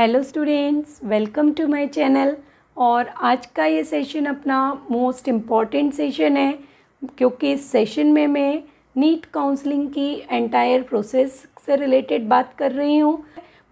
hello students welcome to my channel और आज का ये सेशन अपना मोस्ट इम्पॉर्टेंट सेशन है क्योंकि इस सेशन में मैं नीट काउंसलिंग की एंटायर प्रोसेस से रिलेटेड बात कर रही हूँ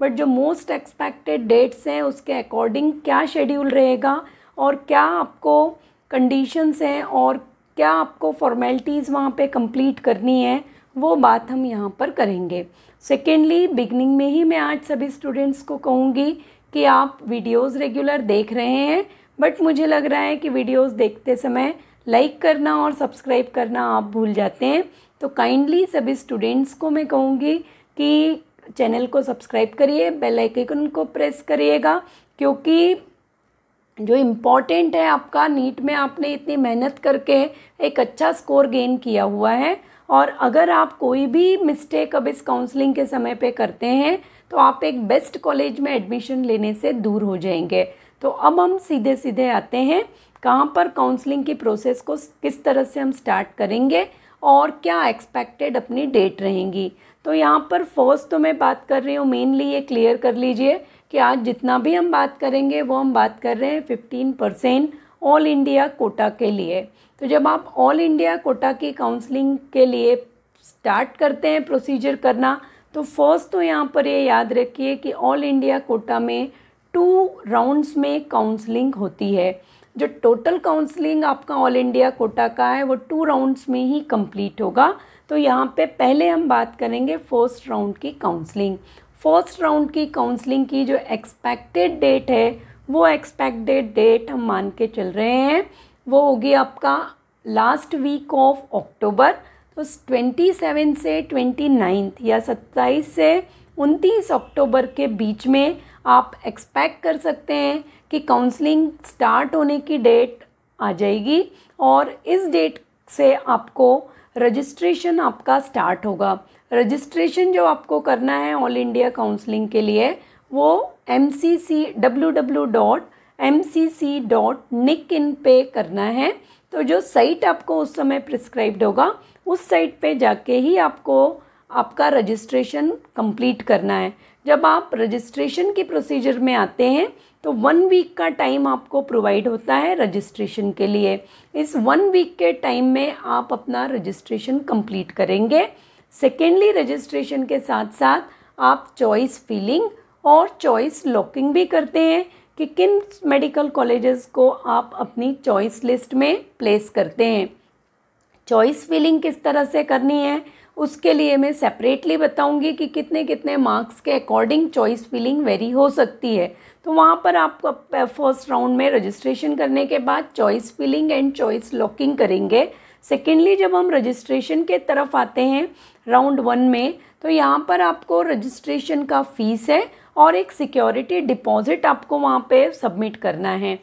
बट जो मोस्ट एक्सपेक्टेड डेट्स हैं उसके अकॉर्डिंग क्या शेड्यूल रहेगा और क्या आपको कंडीशंस हैं और क्या आपको फॉर्मेलिटीज़ वहाँ पे कंप्लीट करनी है वो बात हम यहाँ पर करेंगे सेकेंडली बिगनिंग में ही मैं आज सभी स्टूडेंट्स को कहूँगी कि आप वीडियोस रेगुलर देख रहे हैं बट मुझे लग रहा है कि वीडियोस देखते समय लाइक करना और सब्सक्राइब करना आप भूल जाते हैं तो काइंडली सभी स्टूडेंट्स को मैं कहूँगी कि चैनल को सब्सक्राइब करिए बेल आइकन को प्रेस करिएगा क्योंकि जो इम्पॉर्टेंट है आपका नीट में आपने इतनी मेहनत करके एक अच्छा स्कोर गेन किया हुआ है और अगर आप कोई भी मिस्टेक अब इस काउंसलिंग के समय पे करते हैं तो आप एक बेस्ट कॉलेज में एडमिशन लेने से दूर हो जाएंगे तो अब हम सीधे सीधे आते हैं कहाँ पर काउंसलिंग की प्रोसेस को किस तरह से हम स्टार्ट करेंगे और क्या एक्सपेक्टेड अपनी डेट रहेंगी तो यहाँ पर फर्स्ट तो मैं बात कर रही हूँ मेनली ये क्लियर कर लीजिए कि आज जितना भी हम बात करेंगे वो हम बात कर रहे हैं fifteen percent all India quota के लिए तो जब आप ऑल इंडिया कोटा की काउंसलिंग के लिए स्टार्ट करते हैं प्रोसीजर करना तो फर्स्ट तो यहाँ पर ये याद रखिए कि ऑल इंडिया कोटा में टू राउंड्स में काउंसलिंग होती है जो टोटल काउंसलिंग आपका ऑल इंडिया कोटा का है वो टू राउंड्स में ही कंप्लीट होगा तो यहाँ पे पहले हम बात करेंगे फर्स्ट राउंड की काउंसलिंग फर्स्ट राउंड की काउंसलिंग की जो एक्सपेक्टेड डेट है वो एक्सपेक्टेड डेट हम मान के चल रहे हैं वो होगी आपका लास्ट वीक ऑफ अक्टूबर तो ट्वेंटी सेवन से ट्वेंटी नाइन्थ या सत्ताईस से उनतीस अक्टूबर के बीच में आप एक्सपेक्ट कर सकते हैं कि काउंसलिंग स्टार्ट होने की डेट आ जाएगी और इस डेट से आपको रजिस्ट्रेशन आपका स्टार्ट होगा रजिस्ट्रेशन जो आपको करना है ऑल इंडिया काउंसलिंग के लिए वो M C C W W dot M C C dot nic in पे करना है तो जो साइट आपको उस समय प्रिस्क्राइब्ड होगा उस साइट पे जाके ही आपको आपका रजिस्ट्रेशन कंप्लीट करना है जब आप रजिस्ट्रेशन की प्रोसीजर में आते हैं तो वन वीक का टाइम आपको प्रोवाइड होता है रजिस्ट्रेशन के लिए इस वन वीक के टाइम में आप अपना रजिस्ट्रेशन कंप्लीट करेंगे सेकेंडली रजिस्ट्रेशन के साथ साथ आप चॉइस फीलिंग और चॉइस लॉकिंग भी करते हैं कि किन मेडिकल कॉलेजेस को आप अपनी चॉइस लिस्ट में प्लेस करते हैं चॉइस फिलिंग किस तरह से करनी है उसके लिए मैं सेपरेटली बताऊंगी कि कितने कितने मार्क्स के अकॉर्डिंग चॉइस फिलिंग वेरी हो सकती है तो वहाँ पर आप फर्स्ट राउंड में रजिस्ट्रेशन करने के बाद choice filling and choice locking करेंगे सेकेंडली जब हम रजिस्ट्रेशन के तरफ आते हैं राउंड वन में तो यहाँ पर आपको रजिस्ट्रेशन का फीस है और एक सिक्योरिटी डिपॉजिट आपको वहाँ पे सबमिट करना है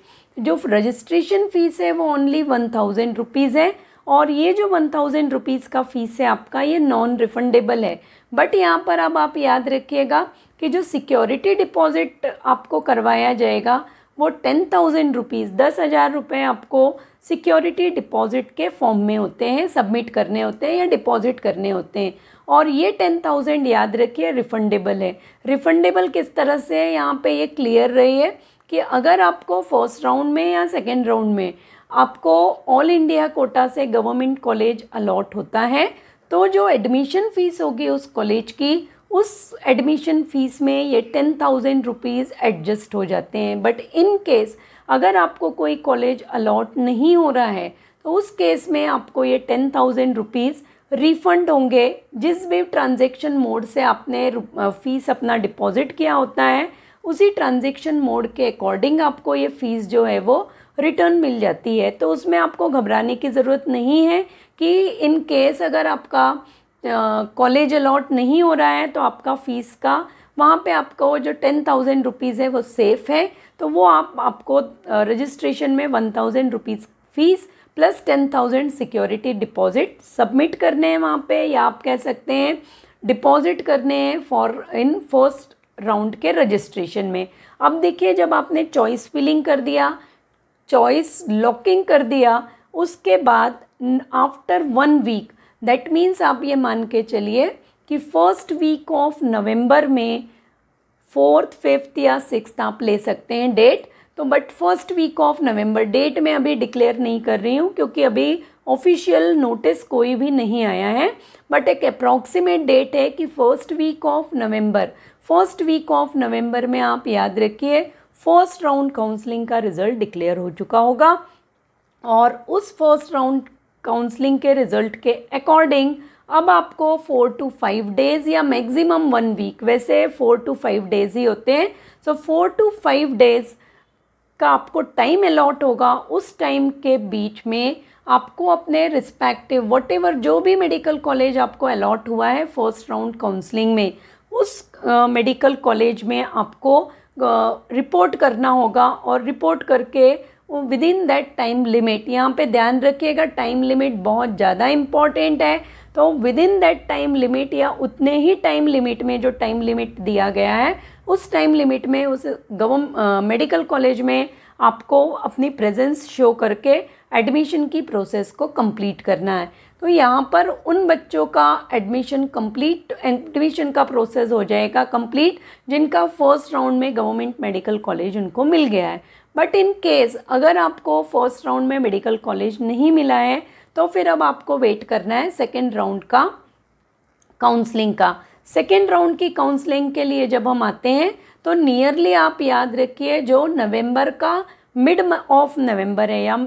जो रजिस्ट्रेशन फ़ीस है वो ओनली वन थाउजेंड रुपीज़ है और ये जो वन थाउजेंड रुपीज़ का फ़ीस है आपका ये नॉन रिफंडेबल है बट यहाँ पर अब आप याद रखिएगा कि जो सिक्योरिटी डिपॉज़िट आपको करवाया जाएगा वो टेन थाउजेंड रुपीज़ दस हज़ार रुपये आपको सिक्योरिटी डिपॉज़िट के फॉर्म में होते हैं सबमिट करने होते हैं या डिपॉज़िट करने होते हैं और ये टेन थाउजेंड याद रखिए रिफंडेबल है रिफंडेबल किस तरह से है यहाँ पे ये क्लियर रही है कि अगर आपको फर्स्ट राउंड में या सेकेंड राउंड में आपको ऑल इंडिया कोटा से गवर्नमेंट कॉलेज अलॉट होता है तो जो एडमिशन फ़ीस होगी उस कॉलेज की उस एडमिशन फ़ीस में ये टेन थाउजेंड रुपीज़ एडजस्ट हो जाते हैं बट इन केस अगर आपको कोई कॉलेज अलॉट नहीं हो रहा है तो उस केस में आपको ये टेन थाउजेंड रुपीज़ रिफंड होंगे जिस भी ट्रांजेक्शन मोड से आपने फ़ीस अपना डिपॉज़िट किया होता है उसी ट्रांजेक्शन मोड के अकॉर्डिंग आपको ये फ़ीस जो है वो रिटर्न मिल जाती है तो उसमें आपको घबराने की ज़रूरत नहीं है कि इन केस अगर आपका कॉलेज अलॉट नहीं हो रहा है तो आपका फ़ीस का वहाँ पे आपको जो टेन थाउजेंड रुपीज़ है वो सेफ़ है तो वो आप आपको रजिस्ट्रेशन में one thousand rupees fees plus ten thousand security deposit submit करने हैं वहाँ पे या आप कह सकते हैं डिपॉजिट करने हैं फॉर इन फर्स्ट राउंड के रजिस्ट्रेशन में अब देखिए जब आपने चॉइस फिलिंग कर दिया चॉइस लॉकिंग कर दिया उसके बाद after one week that means आप ये मान के चलिए कि फर्स्ट वीक ऑफ नवंबर में फोर्थ फिफ्थ या सिक्स आप ले सकते हैं डेट तो but first week of November date मैं अभी डिक्लेयर नहीं कर रही हूँ क्योंकि अभी ऑफिशियल नोटिस कोई भी नहीं आया है बट एक अप्रॉक्सीमेट डेट है कि first week of November first week of November में आप याद रखिए फर्स्ट राउंड काउंसलिंग का रिज़ल्ट डिक्लेयर हो चुका होगा और उस फर्स्ट राउंड काउंसलिंग के रिज़ल्ट के अकॉर्डिंग अब आपको फोर टू फाइव डेज़ या मैक्सिमम वन वीक वैसे फोर टू फाइव डेज़ ही होते हैं so four to five days का आपको टाइम अलॉट होगा उस टाइम के बीच में आपको अपने रिस्पेक्टिव वट जो भी मेडिकल कॉलेज आपको अलॉट हुआ है फर्स्ट राउंड काउंसलिंग में उस मेडिकल कॉलेज में आपको रिपोर्ट करना होगा और रिपोर्ट करके within that time limit यहाँ पे ध्यान रखिएगा टाइम लिमिट बहुत ज़्यादा इम्पॉर्टेंट है तो within that time limit या उतने ही टाइम लिमिट में जो टाइम लिमिट दिया गया है उस टाइम लिमिट में उस गवर्म मेडिकल कॉलेज में आपको अपनी प्रेजेंस शो करके एडमिशन की प्रोसेस को कंप्लीट करना है तो यहाँ पर उन बच्चों का एडमिशन कंप्लीट एडमिशन का प्रोसेस हो जाएगा कंप्लीट जिनका फर्स्ट राउंड में गवर्नमेंट मेडिकल कॉलेज उनको मिल गया है बट इन केस अगर आपको फर्स्ट राउंड में मेडिकल कॉलेज नहीं मिला है तो फिर अब आपको वेट करना है सेकेंड राउंड का काउंसलिंग का सेकेंड राउंड की काउंसलिंग के लिए जब हम आते हैं तो नियरली आप याद रखिए जो नवंबर का मिड ऑफ नवंबर है या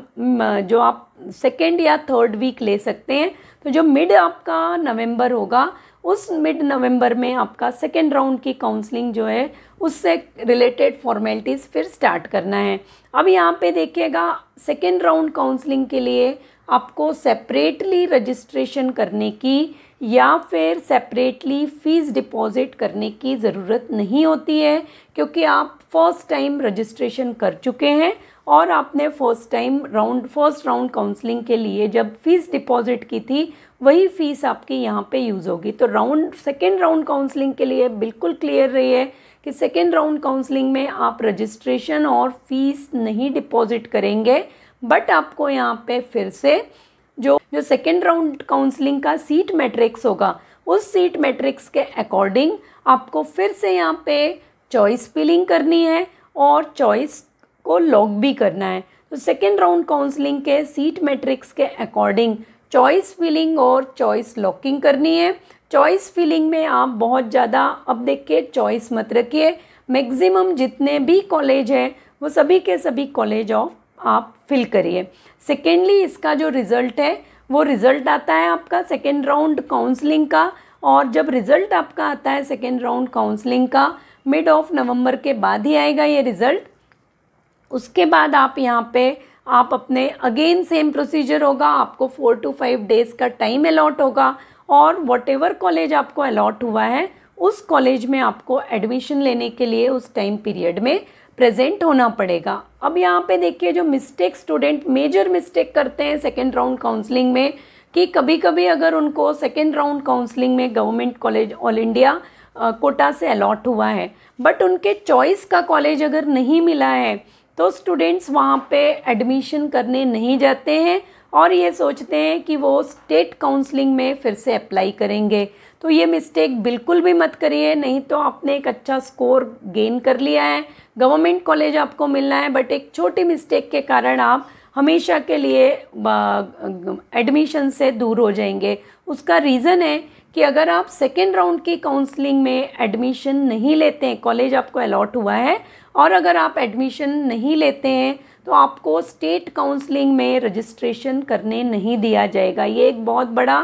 जो आप सेकेंड या थर्ड वीक ले सकते हैं तो जो मिड आपका नवंबर होगा उस मिड नवंबर में आपका सेकेंड राउंड की काउंसलिंग जो है उससे रिलेटेड फॉर्मेलिटीज़ फिर स्टार्ट करना है अब यहाँ पे देखिएगा सेकेंड राउंड काउंसलिंग के लिए आपको सेपरेटली रजिस्ट्रेशन करने की या फिर सेपरेटली फ़ीस डिपॉज़िट करने की ज़रूरत नहीं होती है क्योंकि आप फर्स्ट टाइम रजिस्ट्रेशन कर चुके हैं और आपने first time round first round counselling के लिए जब फ़ीस डिपॉज़िट की थी वही फ़ीस आपकी यहाँ पे यूज़ होगी तो राउंड सेकेंड राउंड काउंसलिंग के लिए बिल्कुल क्लियर रही है कि सेकेंड राउंड काउंसलिंग में आप रजिस्ट्रेशन और फ़ीस नहीं डिपॉज़िट करेंगे बट आपको यहाँ पे फिर से जो जो सेकेंड राउंड काउंसलिंग का सीट मैट्रिक्स होगा उस सीट मैट्रिक्स के अकॉर्डिंग आपको फिर से यहाँ पे चॉइस फिलिंग करनी है और चॉइस को लॉक भी करना है तो सेकेंड राउंड काउंसलिंग के सीट मैट्रिक्स के अकॉर्डिंग चॉइस फिलिंग और चॉइस लॉकिंग करनी है चॉइस फिलिंग में आप बहुत ज़्यादा अब देखिए चॉइस मत रखिए मैक्सिमम जितने भी कॉलेज हैं वो सभी के सभी कॉलेज ऑफ आप फिल करिए सेकेंडली इसका जो रिज़ल्ट है वो रिज़ल्ट आता है आपका सेकेंड राउंड काउंसलिंग का और जब रिज़ल्ट आपका आता है सेकेंड राउंड काउंसलिंग का मिड ऑफ नवंबर के बाद ही आएगा ये रिज़ल्ट उसके बाद आप यहाँ पे आप अपने अगेन सेम प्रोसीजर होगा आपको फोर टू फाइव डेज़ का टाइम अलॉट होगा और वॉट एवर कॉलेज आपको अलॉट हुआ है उस कॉलेज में आपको एडमिशन लेने के लिए उस टाइम पीरियड में प्रेजेंट होना पड़ेगा अब यहाँ पे देखिए जो मिस्टेक स्टूडेंट मेजर मिस्टेक करते हैं सेकेंड राउंड काउंसलिंग में कि कभी कभी अगर उनको सेकेंड राउंड काउंसलिंग में government college all India quota से अलॉट हुआ है बट उनके चॉइस का कॉलेज अगर नहीं मिला है तो स्टूडेंट्स वहाँ पे एडमिशन करने नहीं जाते हैं और ये सोचते हैं कि वो स्टेट काउंसलिंग में फिर से अप्लाई करेंगे तो ये मिस्टेक बिल्कुल भी मत करिए नहीं तो आपने एक अच्छा स्कोर गेन कर लिया है गवर्नमेंट कॉलेज आपको मिलना है बट एक छोटी मिस्टेक के कारण आप हमेशा के लिए एडमिशन से दूर हो जाएंगे उसका रीज़न है कि अगर आप सेकेंड राउंड की काउंसलिंग में एडमिशन नहीं लेते हैं कॉलेज आपको अलॉट हुआ है और अगर आप एडमिशन नहीं लेते हैं तो आपको स्टेट काउंसलिंग में रजिस्ट्रेशन करने नहीं दिया जाएगा ये एक बहुत बड़ा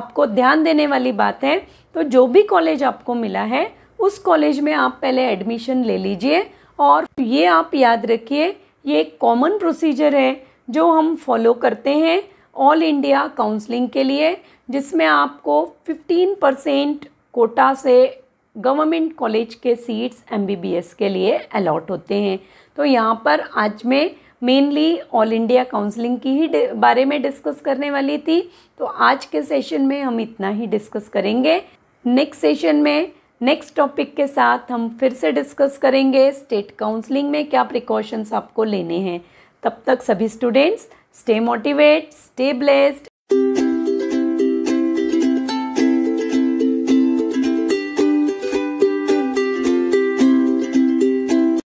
आपको ध्यान देने वाली बात है तो जो भी कॉलेज आपको मिला है उस कॉलेज में आप पहले एडमिशन ले लीजिए और ये आप याद रखिए ये एक कॉमन प्रोसीजर है जो हम फॉलो करते हैं ऑल इंडिया काउंसलिंग के लिए जिसमें आपको 15 परसेंट कोटा से गवर्नमेंट कॉलेज के सीट्स एमबीबीएस के लिए अलॉट होते हैं तो यहाँ पर आज मैं मेनली ऑल इंडिया काउंसलिंग की ही बारे में डिस्कस करने वाली थी तो आज के सेशन में हम इतना ही डिस्कस करेंगे नेक्स्ट सेशन में नेक्स्ट टॉपिक के साथ हम फिर से डिस्कस करेंगे स्टेट काउंसलिंग में क्या प्रिकॉशंस आपको लेने हैं तब तक सभी students stay motivate stay blessed